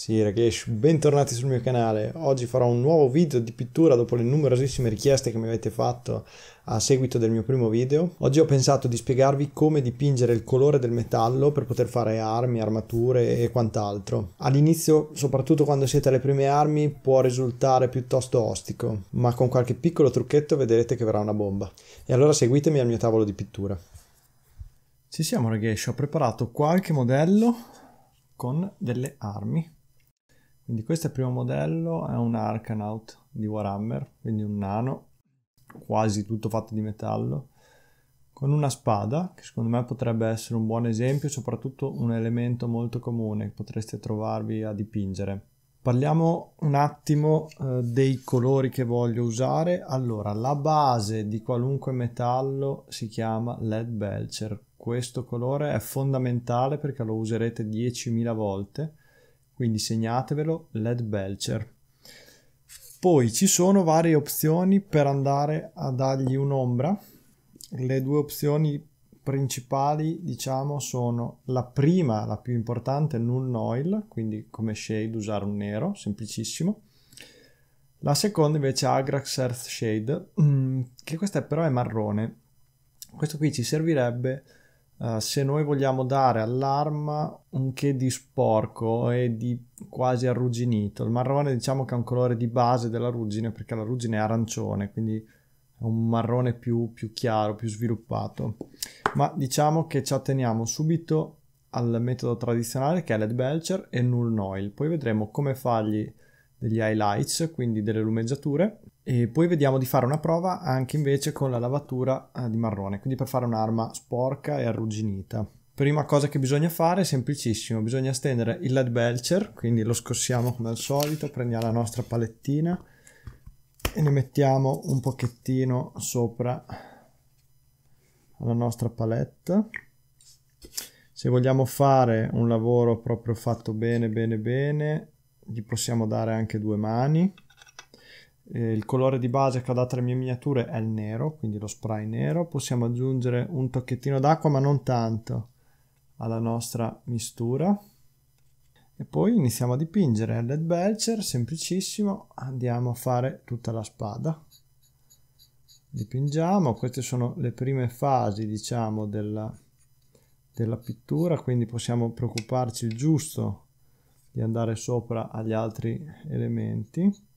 Sì Rakesh, bentornati sul mio canale. Oggi farò un nuovo video di pittura dopo le numerosissime richieste che mi avete fatto a seguito del mio primo video. Oggi ho pensato di spiegarvi come dipingere il colore del metallo per poter fare armi, armature e quant'altro. All'inizio, soprattutto quando siete alle prime armi, può risultare piuttosto ostico, ma con qualche piccolo trucchetto vedrete che verrà una bomba. E allora seguitemi al mio tavolo di pittura. Ci siamo Rakesh, ho preparato qualche modello con delle armi quindi questo è il primo modello, è un Arcanaut di Warhammer, quindi un nano, quasi tutto fatto di metallo, con una spada, che secondo me potrebbe essere un buon esempio, soprattutto un elemento molto comune che potreste trovarvi a dipingere. Parliamo un attimo eh, dei colori che voglio usare. Allora, la base di qualunque metallo si chiama lead belcher. Questo colore è fondamentale perché lo userete 10.000 volte quindi segnatevelo LED Belcher. Poi ci sono varie opzioni per andare a dargli un'ombra. Le due opzioni principali, diciamo, sono la prima, la più importante, Null Oil, quindi come shade usare un nero, semplicissimo. La seconda invece è Agrax Earth Shade, mm, che questa però è marrone. Questo qui ci servirebbe eh, se noi vogliamo dare all'arma un che di sporco e di quasi arrugginito, il marrone diciamo che è un colore di base della ruggine perché la ruggine è arancione, quindi è un marrone più, più chiaro, più sviluppato. Ma diciamo che ci atteniamo subito al metodo tradizionale che è Led Belcher e Null Noil, poi vedremo come fargli degli highlights, quindi delle lumeggiature e poi vediamo di fare una prova anche invece con la lavatura eh, di marrone, quindi per fare un'arma sporca e arrugginita. Prima cosa che bisogna fare è semplicissimo, bisogna stendere il led belcher, quindi lo scossiamo come al solito, prendiamo la nostra palettina e ne mettiamo un pochettino sopra la nostra palette. Se vogliamo fare un lavoro proprio fatto bene bene bene, gli possiamo dare anche due mani eh, il colore di base che ho dato alle mie miniature è il nero, quindi lo spray nero. Possiamo aggiungere un tocchettino d'acqua, ma non tanto, alla nostra mistura. E poi iniziamo a dipingere il lead belcher, semplicissimo, andiamo a fare tutta la spada. Dipingiamo, queste sono le prime fasi, diciamo, della, della pittura, quindi possiamo preoccuparci giusto di andare sopra agli altri elementi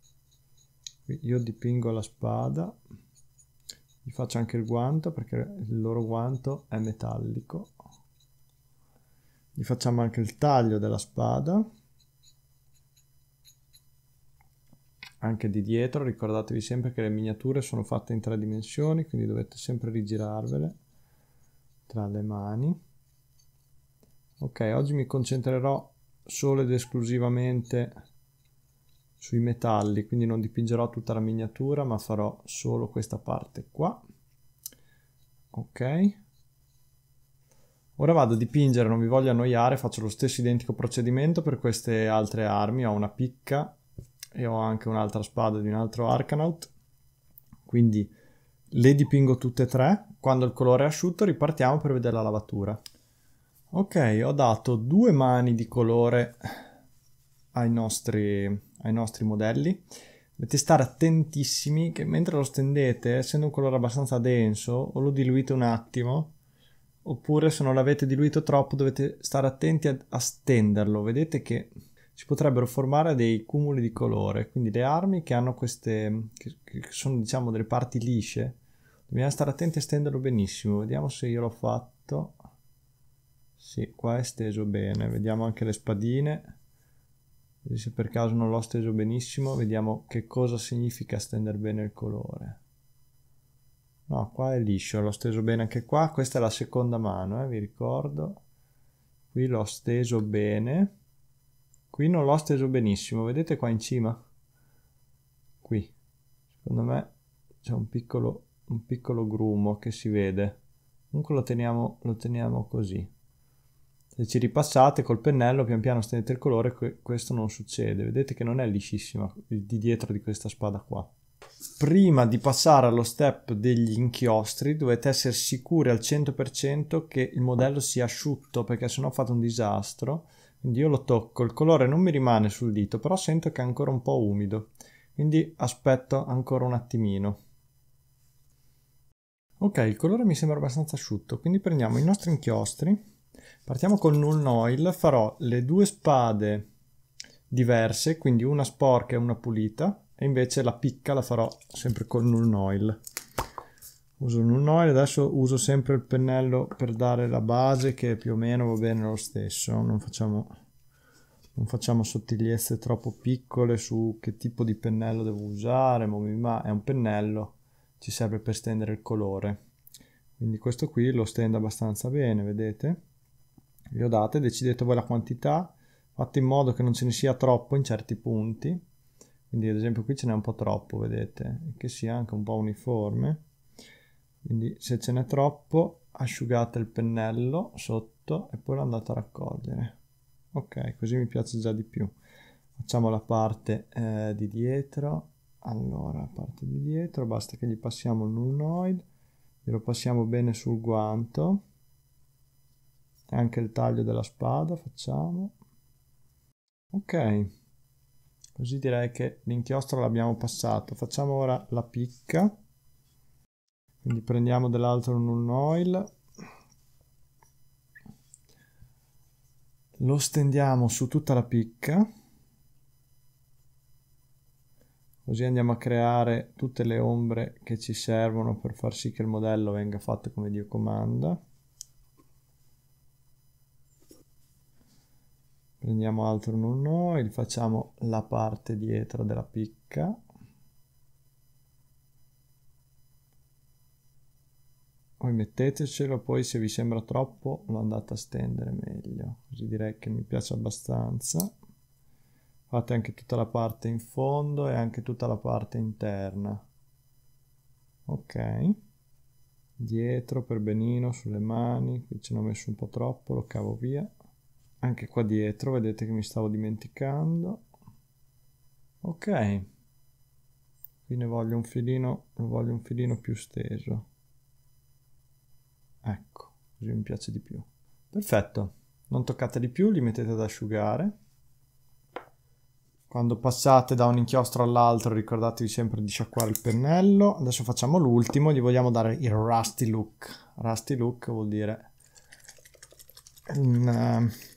io dipingo la spada gli faccio anche il guanto perché il loro guanto è metallico gli facciamo anche il taglio della spada anche di dietro ricordatevi sempre che le miniature sono fatte in tre dimensioni quindi dovete sempre rigirarvele tra le mani ok oggi mi concentrerò solo ed esclusivamente sui metalli, quindi non dipingerò tutta la miniatura, ma farò solo questa parte qua. Ok. Ora vado a dipingere, non vi voglio annoiare, faccio lo stesso identico procedimento per queste altre armi. Ho una picca e ho anche un'altra spada di un altro Arcanaut. Quindi le dipingo tutte e tre. Quando il colore è asciutto ripartiamo per vedere la lavatura. Ok, ho dato due mani di colore ai nostri ai nostri modelli. Dovete stare attentissimi che mentre lo stendete, essendo un colore abbastanza denso, o lo diluite un attimo, oppure se non l'avete diluito troppo dovete stare attenti a, a stenderlo. Vedete che si potrebbero formare dei cumuli di colore, quindi le armi che hanno queste, che, che sono diciamo delle parti lisce, dobbiamo stare attenti a stenderlo benissimo. Vediamo se io l'ho fatto. Sì, qua è steso bene, vediamo anche le spadine. Così se per caso non l'ho steso benissimo, vediamo che cosa significa stendere bene il colore. No, qua è liscio, l'ho steso bene anche qua. Questa è la seconda mano, eh, vi ricordo. Qui l'ho steso bene. Qui non l'ho steso benissimo, vedete qua in cima? Qui. Secondo me c'è un piccolo, un piccolo grumo che si vede. Comunque lo teniamo, lo teniamo così se ci ripassate col pennello pian piano stendete il colore que questo non succede vedete che non è liscissima di dietro di questa spada qua prima di passare allo step degli inchiostri dovete essere sicuri al 100% che il modello sia asciutto perché sennò fate un disastro quindi io lo tocco, il colore non mi rimane sul dito però sento che è ancora un po' umido quindi aspetto ancora un attimino ok il colore mi sembra abbastanza asciutto quindi prendiamo i nostri inchiostri Partiamo con Null Noil, farò le due spade diverse, quindi una sporca e una pulita, e invece la picca la farò sempre con Null Noil. Uso Null Noil, adesso uso sempre il pennello per dare la base che più o meno va bene lo stesso, non facciamo, non facciamo sottigliezze troppo piccole su che tipo di pennello devo usare, ma è un pennello, ci serve per stendere il colore. Quindi questo qui lo stendo abbastanza bene, vedete? le ho date, decidete voi la quantità, fate in modo che non ce ne sia troppo in certi punti, quindi ad esempio qui ce n'è un po' troppo, vedete, che sia anche un po' uniforme, quindi se ce n'è troppo asciugate il pennello sotto e poi lo andate a raccogliere. Ok, così mi piace già di più. Facciamo la parte eh, di dietro, allora parte di dietro, basta che gli passiamo il null nulloid, glielo passiamo bene sul guanto, e anche il taglio della spada facciamo ok così direi che l'inchiostro l'abbiamo passato facciamo ora la picca quindi prendiamo dell'altro non oil lo stendiamo su tutta la picca così andiamo a creare tutte le ombre che ci servono per far sì che il modello venga fatto come Dio comanda prendiamo altro un 1 e gli facciamo la parte dietro della picca poi mettetecelo poi se vi sembra troppo lo andate a stendere meglio così direi che mi piace abbastanza fate anche tutta la parte in fondo e anche tutta la parte interna ok dietro per benino sulle mani qui ce ne ho messo un po' troppo lo cavo via anche qua dietro vedete che mi stavo dimenticando ok qui ne voglio un filino ne voglio un filino più steso ecco così mi piace di più perfetto non toccate di più li mettete ad asciugare quando passate da un inchiostro all'altro ricordatevi sempre di sciacquare il pennello adesso facciamo l'ultimo gli vogliamo dare il rusty look rusty look vuol dire un eh,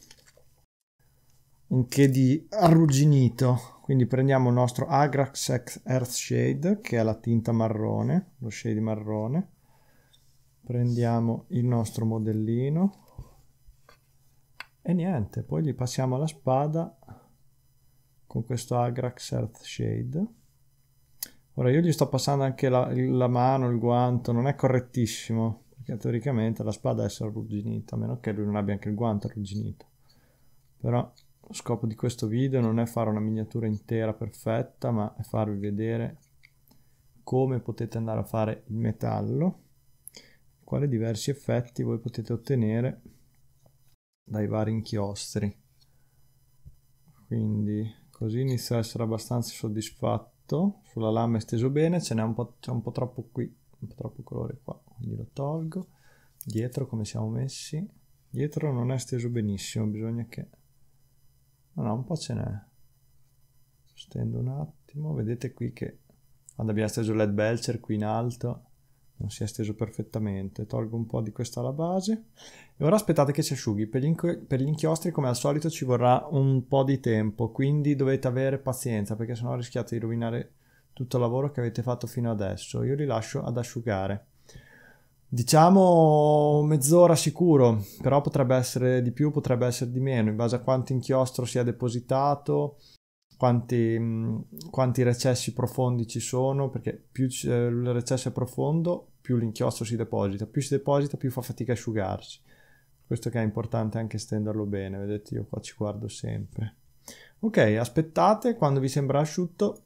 un che di arrugginito. Quindi prendiamo il nostro Agrax Earthshade, che è la tinta marrone, lo shade marrone. Prendiamo il nostro modellino. E niente, poi gli passiamo la spada con questo Agrax Earthshade. Ora io gli sto passando anche la, la mano, il guanto, non è correttissimo, perché teoricamente la spada deve essere arrugginita, a meno che lui non abbia anche il guanto arrugginito. Però scopo di questo video non è fare una miniatura intera perfetta, ma è farvi vedere come potete andare a fare il metallo, quali diversi effetti voi potete ottenere dai vari inchiostri. Quindi così inizio ad essere abbastanza soddisfatto, sulla lama è steso bene, ce n'è un, un po', troppo qui, un po' troppo colore qua, quindi lo tolgo. Dietro come siamo messi? Dietro non è steso benissimo, bisogna che no, un po' ce n'è stendo un attimo vedete qui che quando abbiamo steso l'head belcher qui in alto non si è steso perfettamente tolgo un po' di questa alla base e ora aspettate che si asciughi per gli, per gli, inchiostri come al solito ci vorrà un po' di tempo quindi dovete avere pazienza perché sennò rischiate di rovinare tutto il lavoro che avete fatto fino adesso io li lascio ad asciugare Diciamo mezz'ora sicuro, però potrebbe essere di più, potrebbe essere di meno, in base a quanto inchiostro si è depositato, quanti, mm, quanti recessi profondi ci sono, perché più eh, il recesso è profondo, più l'inchiostro si deposita, più si deposita, più fa fatica a asciugarsi. Questo che è importante anche stenderlo bene, vedete io qua ci guardo sempre. Ok, aspettate quando vi sembra asciutto,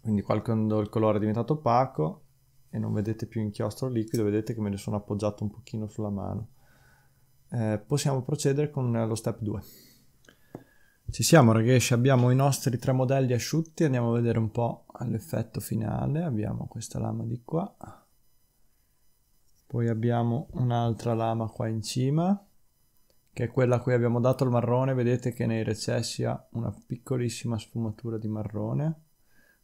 quindi quando il colore è diventato opaco, e non vedete più inchiostro liquido, vedete che me ne sono appoggiato un pochino sulla mano. Eh, possiamo procedere con eh, lo step 2. Ci siamo ragazzi, abbiamo i nostri tre modelli asciutti, andiamo a vedere un po' l'effetto finale, abbiamo questa lama di qua, poi abbiamo un'altra lama qua in cima, che è quella a cui abbiamo dato il marrone, vedete che nei recessi ha una piccolissima sfumatura di marrone,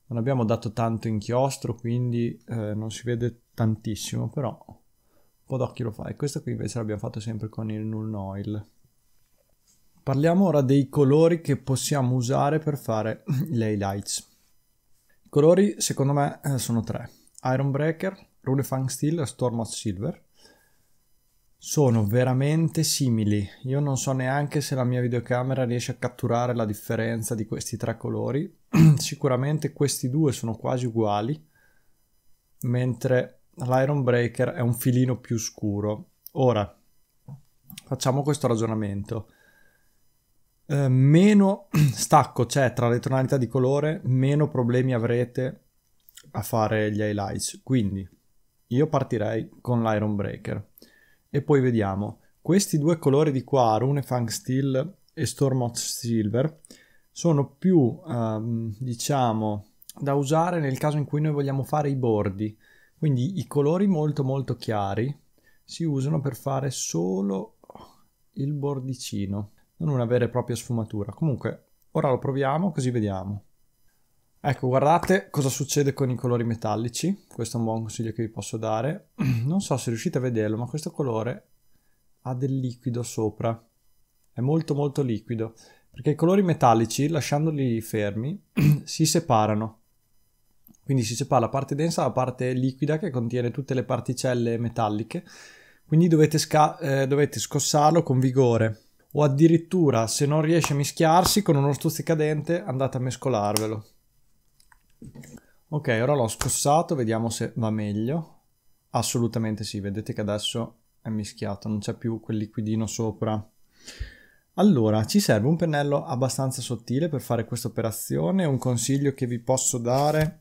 non abbiamo dato tanto inchiostro, quindi eh, non si vede tantissimo, però un po' d'occhio lo fa. E Questo qui invece l'abbiamo fatto sempre con il Null Oil. Parliamo ora dei colori che possiamo usare per fare le highlights. I colori secondo me eh, sono tre. Iron Breaker, Fang Steel e Storm of Silver sono veramente simili. Io non so neanche se la mia videocamera riesce a catturare la differenza di questi tre colori. Sicuramente questi due sono quasi uguali, mentre l'Iron Breaker è un filino più scuro. Ora, facciamo questo ragionamento. Eh, meno stacco c'è tra le tonalità di colore, meno problemi avrete a fare gli highlights. Quindi io partirei con l'Iron Breaker e poi vediamo. Questi due colori di qua, Runefang Steel e Stormwatch Silver, sono più, ehm, diciamo, da usare nel caso in cui noi vogliamo fare i bordi. Quindi i colori molto molto chiari si usano per fare solo il bordicino, non una vera e propria sfumatura. Comunque, ora lo proviamo così vediamo. Ecco, guardate cosa succede con i colori metallici. Questo è un buon consiglio che vi posso dare. Non so se riuscite a vederlo, ma questo colore ha del liquido sopra. È molto molto liquido. Perché i colori metallici, lasciandoli fermi, si separano. Quindi si separa la parte densa dalla parte liquida che contiene tutte le particelle metalliche. Quindi dovete, eh, dovete scossarlo con vigore. O addirittura, se non riesce a mischiarsi, con uno stuzzicadente andate a mescolarvelo. Ok, ora l'ho scossato, vediamo se va meglio. Assolutamente sì, vedete che adesso è mischiato, non c'è più quel liquidino sopra. Allora, ci serve un pennello abbastanza sottile per fare questa operazione. Un consiglio che vi posso dare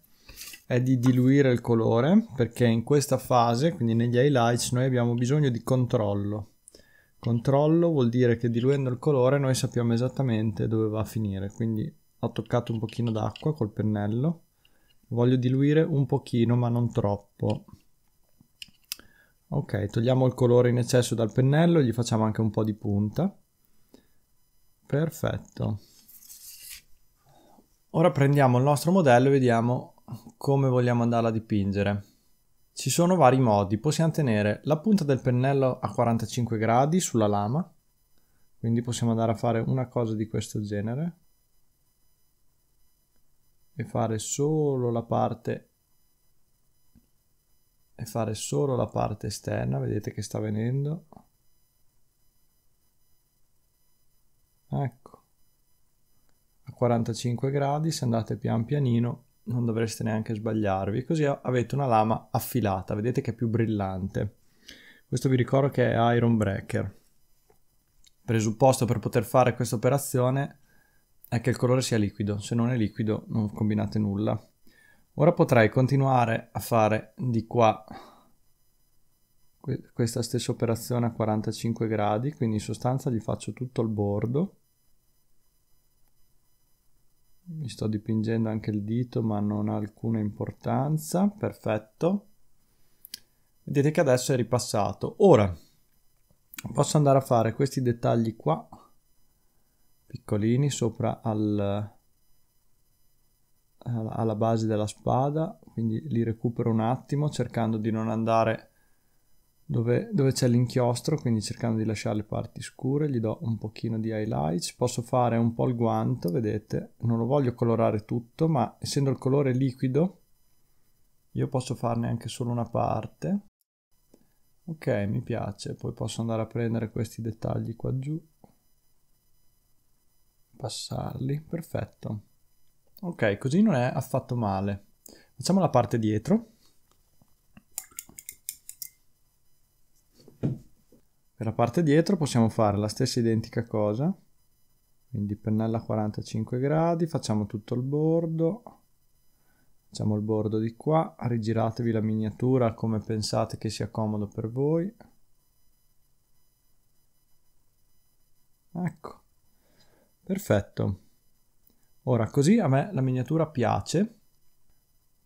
è di diluire il colore, perché in questa fase, quindi negli highlights, noi abbiamo bisogno di controllo. Controllo vuol dire che diluendo il colore noi sappiamo esattamente dove va a finire, quindi ho toccato un pochino d'acqua col pennello voglio diluire un pochino ma non troppo ok togliamo il colore in eccesso dal pennello gli facciamo anche un po' di punta perfetto ora prendiamo il nostro modello e vediamo come vogliamo andarla a dipingere ci sono vari modi possiamo tenere la punta del pennello a 45 gradi sulla lama quindi possiamo andare a fare una cosa di questo genere e fare solo la parte e fare solo la parte esterna vedete che sta venendo ecco a 45 gradi se andate pian pianino non dovreste neanche sbagliarvi così avete una lama affilata vedete che è più brillante questo vi ricordo che è Iron Breaker presupposto per poter fare questa operazione è che il colore sia liquido, se non è liquido non combinate nulla. Ora potrei continuare a fare di qua questa stessa operazione a 45 gradi, quindi in sostanza gli faccio tutto il bordo. Mi sto dipingendo anche il dito, ma non ha alcuna importanza. Perfetto. Vedete che adesso è ripassato. Ora posso andare a fare questi dettagli qua piccolini sopra al, alla base della spada, quindi li recupero un attimo cercando di non andare dove, dove c'è l'inchiostro, quindi cercando di lasciare le parti scure, gli do un pochino di highlights, posso fare un po' il guanto, vedete, non lo voglio colorare tutto, ma essendo il colore liquido io posso farne anche solo una parte. Ok, mi piace, poi posso andare a prendere questi dettagli qua giù passarli, perfetto. Ok, così non è affatto male. Facciamo la parte dietro. Per la parte dietro possiamo fare la stessa identica cosa, quindi pennella 45 gradi, facciamo tutto il bordo, facciamo il bordo di qua, rigiratevi la miniatura come pensate che sia comodo per voi. Ecco. Perfetto. Ora così a me la miniatura piace.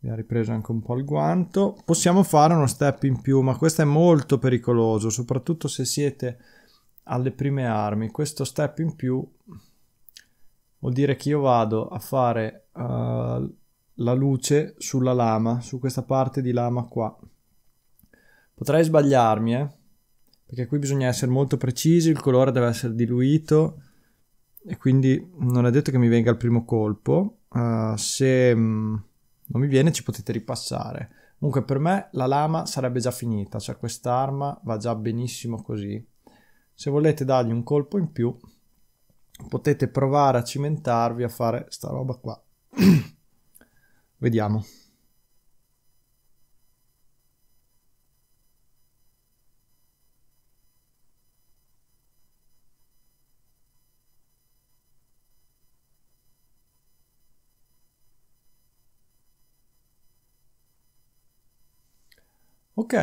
Mi ha ripreso anche un po' il guanto. Possiamo fare uno step in più, ma questo è molto pericoloso, soprattutto se siete alle prime armi. Questo step in più vuol dire che io vado a fare uh, la luce sulla lama, su questa parte di lama qua. Potrei sbagliarmi, eh? perché qui bisogna essere molto precisi, il colore deve essere diluito e quindi non è detto che mi venga il primo colpo. Uh, se mh, mm, non mi viene ci potete ripassare. Comunque per me la lama sarebbe già finita, cioè quest'arma va già benissimo così. Se volete dargli un colpo in più potete provare a cimentarvi a fare sta roba qua. Vediamo. Ok,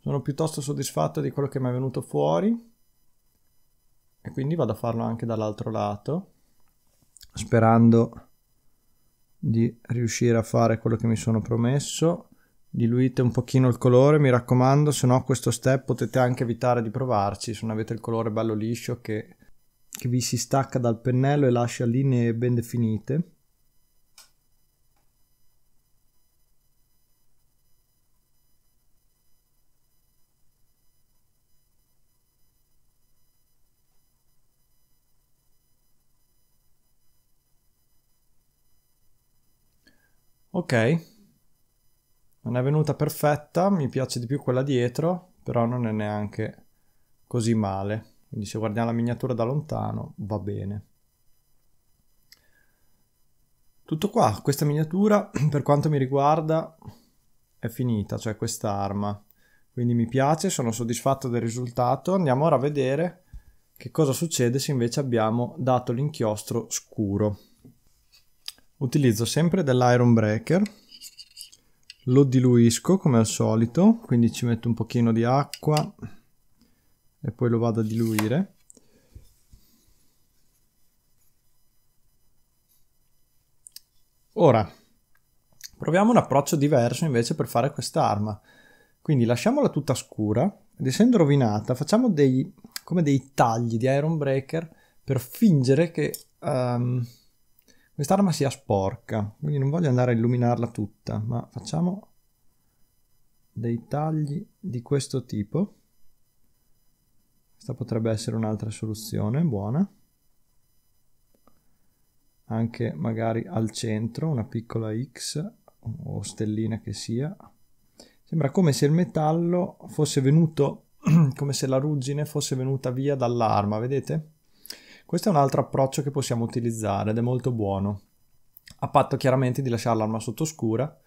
sono piuttosto soddisfatto di quello che mi è venuto fuori e quindi vado a farlo anche dall'altro lato sperando di riuscire a fare quello che mi sono promesso diluite un pochino il colore mi raccomando se no questo step potete anche evitare di provarci se non avete il colore bello liscio che, che vi si stacca dal pennello e lascia linee ben definite Ok, non è venuta perfetta, mi piace di più quella dietro, però non è neanche così male. Quindi se guardiamo la miniatura da lontano va bene. Tutto qua, questa miniatura per quanto mi riguarda è finita, cioè questa arma. Quindi mi piace, sono soddisfatto del risultato. Andiamo ora a vedere che cosa succede se invece abbiamo dato l'inchiostro scuro utilizzo sempre dell'iron breaker lo diluisco come al solito quindi ci metto un pochino di acqua e poi lo vado a diluire ora proviamo un approccio diverso invece per fare quest'arma quindi lasciamola tutta scura ed essendo rovinata facciamo dei come dei tagli di iron breaker per fingere che um, quest'arma sia sporca, quindi non voglio andare a illuminarla tutta, ma facciamo dei tagli di questo tipo. Questa potrebbe essere un'altra soluzione buona. Anche magari al centro una piccola X o stellina che sia. Sembra come se il metallo fosse venuto, come se la ruggine fosse venuta via dall'arma, vedete? Questo è un altro approccio che possiamo utilizzare ed è molto buono, a patto chiaramente di lasciare l'arma sottoscura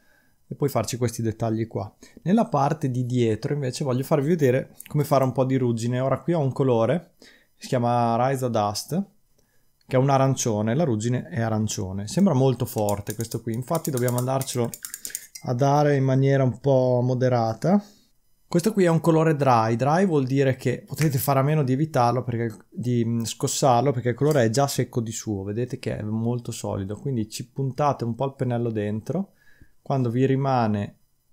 e poi farci questi dettagli qua. Nella parte di dietro invece voglio farvi vedere come fare un po' di ruggine. Ora qui ho un colore, si chiama Rise Dust, che è un arancione, la ruggine è arancione. Sembra molto forte questo qui, infatti dobbiamo andarcelo a dare in maniera un po' moderata questo qui è un colore dry, dry vuol dire che potete fare a meno di evitarlo, perché, di mm, scossarlo, perché il colore è già secco di suo, vedete che è molto solido, quindi ci puntate un po' il pennello dentro, quando vi rimane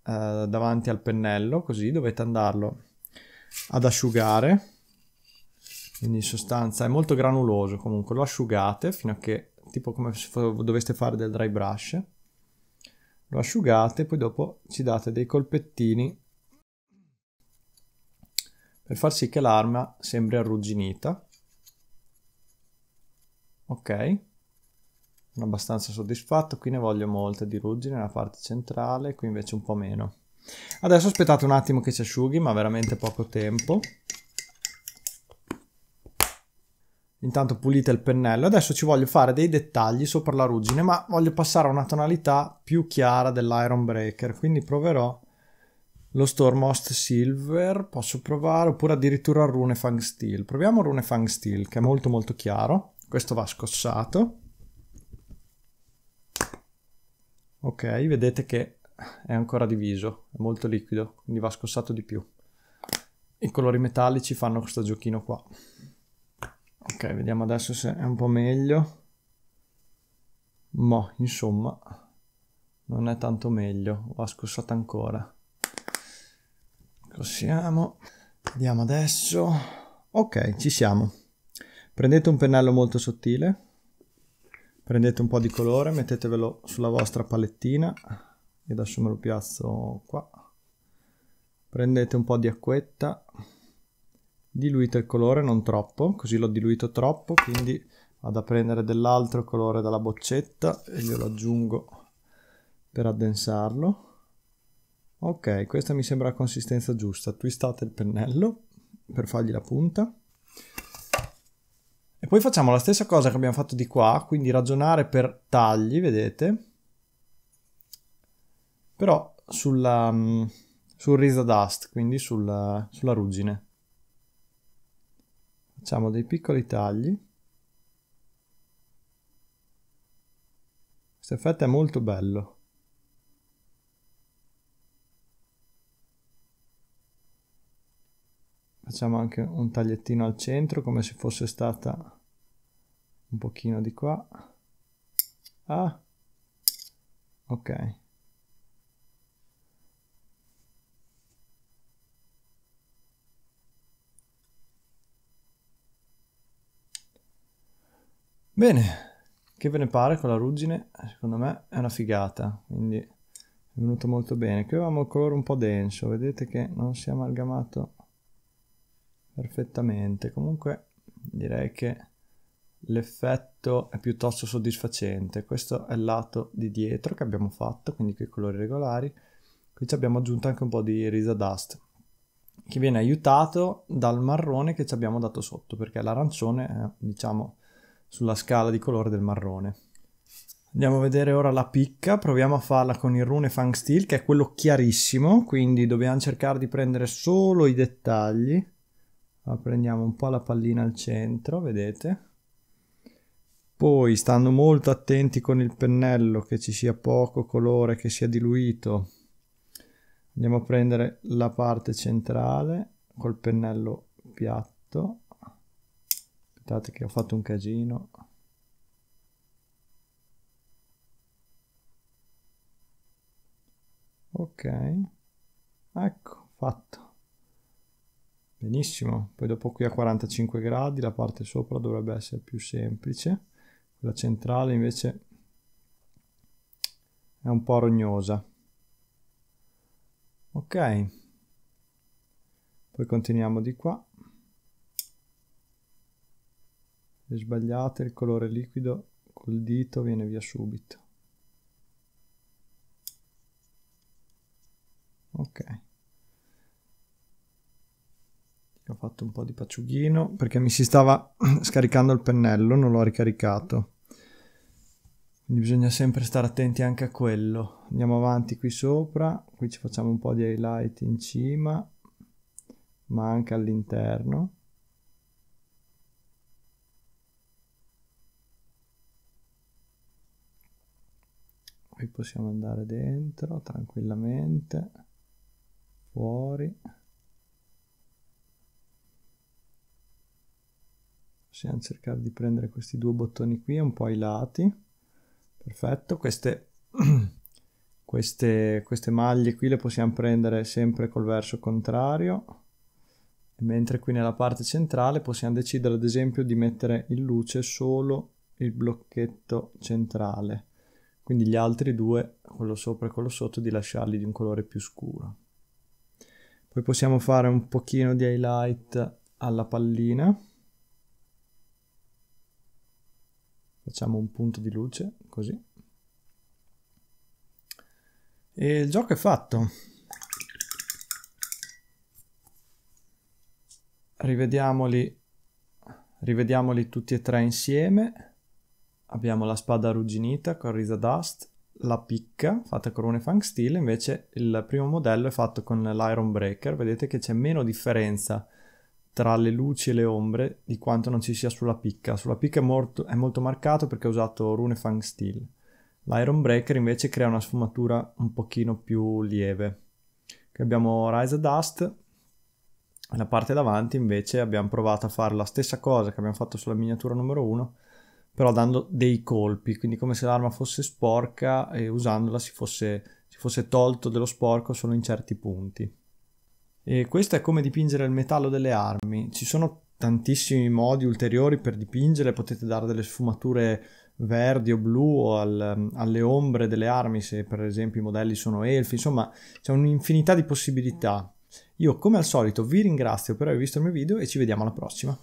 eh, davanti al pennello, così dovete andarlo ad asciugare, quindi in sostanza è molto granuloso, comunque lo asciugate fino a che, tipo come se doveste fare del dry brush, lo asciugate, poi dopo ci date dei colpettini per far sì che l'arma sembri arrugginita. Ok, sono abbastanza soddisfatto, qui ne voglio molte di ruggine nella parte centrale, qui invece un po' meno. Adesso aspettate un attimo che si asciughi, ma veramente poco tempo. Intanto pulite il pennello, adesso ci voglio fare dei dettagli sopra la ruggine, ma voglio passare a una tonalità più chiara dell'iron breaker, quindi proverò lo Stormost Silver, posso provare, oppure addirittura Runefang Steel. Proviamo Runefang Steel, che è molto molto chiaro. Questo va scossato. Ok, vedete che è ancora diviso, è molto liquido, quindi va scossato di più. I colori metallici fanno questo giochino qua. Ok, vediamo adesso se è un po' meglio. Ma, insomma, non è tanto meglio, va scossata ancora. Ecco, siamo, Vediamo adesso. Ok, ci siamo. Prendete un pennello molto sottile. Prendete un po' di colore, mettetevelo sulla vostra palettina. Io adesso me lo piazzo qua. Prendete un po' di acquetta. Diluite il colore, non troppo, così l'ho diluito troppo, quindi vado a prendere dell'altro colore dalla boccetta e glielo aggiungo per addensarlo Ok, questa mi sembra la consistenza giusta. Twistate il pennello per fargli la punta. E poi facciamo la stessa cosa che abbiamo fatto di qua, quindi ragionare per tagli, vedete? Però sulla, mm, sul Dust, quindi sulla, sulla ruggine. Facciamo dei piccoli tagli. Questo effetto è molto bello. facciamo anche un tagliettino al centro come se fosse stata un pochino di qua ah ok bene che ve ne pare con la ruggine secondo me è una figata quindi è venuto molto bene qui avevamo il colore un po' denso vedete che non si è amalgamato perfettamente. Comunque direi che l'effetto è piuttosto soddisfacente. Questo è il lato di dietro che abbiamo fatto, quindi con i colori regolari. Qui ci abbiamo aggiunto anche un po' di Risa Dust, che viene aiutato dal marrone che ci abbiamo dato sotto, perché l'arancione è, diciamo, sulla scala di colore del marrone. Andiamo a vedere ora la picca, proviamo a farla con il Rune Fang Steel, che è quello chiarissimo, quindi dobbiamo cercare di prendere solo i dettagli allora, prendiamo un po' la pallina al centro vedete poi stando molto attenti con il pennello che ci sia poco colore che sia diluito andiamo a prendere la parte centrale col pennello piatto aspettate che ho fatto un casino ok ecco fatto Benissimo, poi dopo qui a 45 gradi la parte sopra dovrebbe essere più semplice, quella centrale invece è un po' rognosa. Ok, poi continuiamo di qua. Se sbagliate il colore liquido col dito viene via subito. Ok fatto un po' di paciughino perché mi si stava scaricando il pennello, non l'ho ricaricato. Quindi bisogna sempre stare attenti anche a quello. Andiamo avanti qui sopra, qui ci facciamo un po' di highlight in cima, ma anche all'interno. Qui possiamo andare dentro tranquillamente, fuori. possiamo cercare di prendere questi due bottoni qui un po' ai lati perfetto queste, queste, queste maglie qui le possiamo prendere sempre col verso contrario mentre qui nella parte centrale possiamo decidere ad esempio di mettere in luce solo il blocchetto centrale quindi gli altri due quello sopra e quello sotto di lasciarli di un colore più scuro poi possiamo fare un pochino di highlight alla pallina facciamo un punto di luce così e il gioco è fatto rivediamoli rivediamoli tutti e tre insieme abbiamo la spada arrugginita con Risa Dust la picca fatta con un Fang Steel invece il primo modello è fatto con l'Iron Breaker vedete che c'è meno differenza tra le luci e le ombre di quanto non ci sia sulla picca. Sulla picca è molto, è molto marcato perché ha usato rune fang Steel. L'Iron Breaker invece crea una sfumatura un pochino più lieve. Qui abbiamo Rise Dust, la parte davanti invece abbiamo provato a fare la stessa cosa che abbiamo fatto sulla miniatura numero 1, però dando dei colpi, quindi come se l'arma fosse sporca e usandola si fosse, si fosse tolto dello sporco solo in certi punti. E questo è come dipingere il metallo delle armi. Ci sono tantissimi modi ulteriori per dipingere, potete dare delle sfumature verdi o blu o al, alle ombre delle armi se per esempio i modelli sono elfi, insomma c'è un'infinità di possibilità. Io come al solito vi ringrazio per aver visto il mio video e ci vediamo alla prossima.